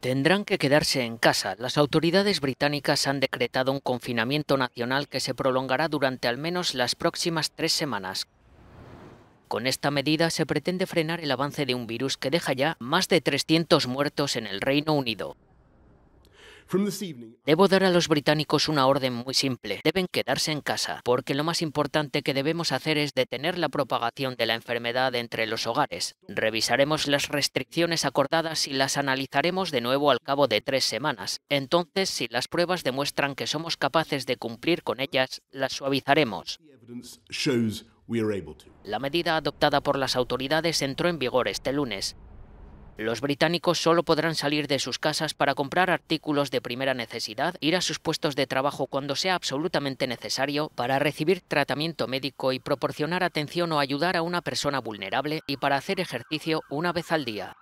Tendrán que quedarse en casa. Las autoridades británicas han decretado un confinamiento nacional que se prolongará durante al menos las próximas tres semanas. Con esta medida se pretende frenar el avance de un virus que deja ya más de 300 muertos en el Reino Unido. Debo dar a los británicos una orden muy simple. Deben quedarse en casa, porque lo más importante que debemos hacer es detener la propagación de la enfermedad entre los hogares. Revisaremos las restricciones acordadas y las analizaremos de nuevo al cabo de tres semanas. Entonces, si las pruebas demuestran que somos capaces de cumplir con ellas, las suavizaremos. La medida adoptada por las autoridades entró en vigor este lunes. Los británicos solo podrán salir de sus casas para comprar artículos de primera necesidad, ir a sus puestos de trabajo cuando sea absolutamente necesario, para recibir tratamiento médico y proporcionar atención o ayudar a una persona vulnerable y para hacer ejercicio una vez al día.